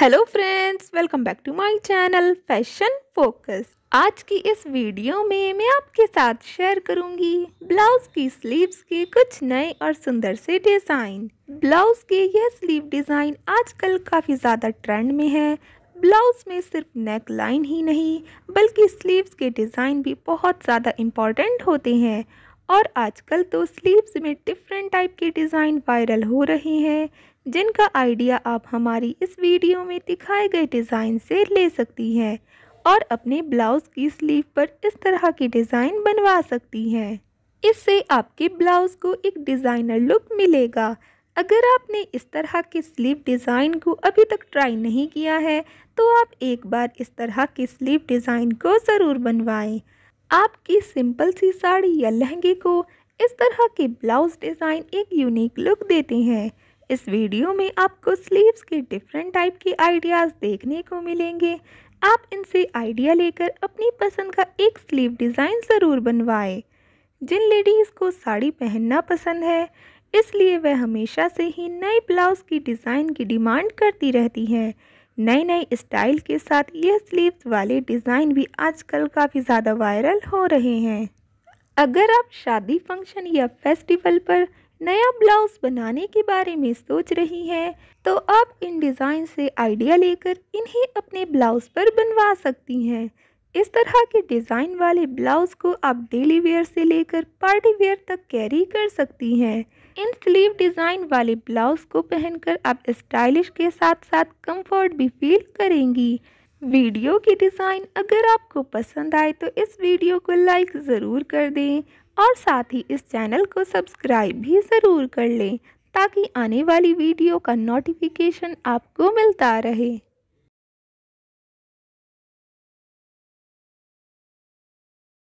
Hello friends welcome back to my channel fashion focus आज की इस वीडियो में मैं आपके साथ शेयर करूंगी ब्लाउज की स्लीव्स के कुछ नए और सुंदर से डिज़ाइन ब्लाउज के ये स्लीव डिज़ाइन आजकल काफ़ी ज़्यादा ट्रेंड में है ब्लाउज में सिर्फ नेक लाइन ही नहीं बल्कि स्लीव्स के डिज़ाइन भी बहुत ज़्यादा इम्पॉर्टेंट होते हैं और आजकल तो स्लीव्स में डिफरेंट टाइप के डिज़ाइन वायरल हो रहे हैं जिनका आइडिया आप हमारी इस वीडियो में दिखाए गए डिज़ाइन से ले सकती हैं और अपने ब्लाउज़ की स्लीव पर इस तरह की डिज़ाइन बनवा सकती हैं इससे आपके ब्लाउज़ को एक डिज़ाइनर लुक मिलेगा अगर आपने इस तरह के स्लीव डिज़ाइन को अभी तक ट्राई नहीं किया है तो आप एक बार इस तरह के स्लीव डिज़ाइन को ज़रूर बनवाएं। आपकी सिंपल सी साड़ी या लहंगे को इस तरह के ब्लाउज़ डिज़ाइन एक यूनिक लुक देते हैं इस वीडियो में आपको स्लीव्स के डिफरेंट टाइप के आइडियाज़ देखने को मिलेंगे आप इनसे आइडिया लेकर अपनी पसंद का एक स्लीव डिज़ाइन ज़रूर बनवाएं। जिन लेडीज़ को साड़ी पहनना पसंद है इसलिए वह हमेशा से ही नए ब्लाउज़ की डिज़ाइन की डिमांड करती रहती है नए नए स्टाइल के साथ यह स्लीव्स वाले डिज़ाइन भी आजकल काफ़ी ज़्यादा वायरल हो रहे हैं अगर आप शादी फंक्शन या फेस्टिवल पर नया ब्लाउज बनाने के बारे में सोच रही हैं तो आप इन डिज़ाइन से आइडिया लेकर इन्हें अपने ब्लाउज पर बनवा सकती हैं इस तरह के डिज़ाइन वाले ब्लाउज को आप डेली वेयर से लेकर पार्टी वेयर तक कैरी कर सकती हैं इन स्लीव डिज़ाइन वाले ब्लाउज को पहनकर आप स्टाइलिश के साथ साथ कंफर्ट भी फील करेंगी वीडियो की डिज़ाइन अगर आपको पसंद आए तो इस वीडियो को लाइक ज़रूर कर दें और साथ ही इस चैनल को सब्सक्राइब भी ज़रूर कर लें ताकि आने वाली वीडियो का नोटिफिकेशन आपको मिलता रहे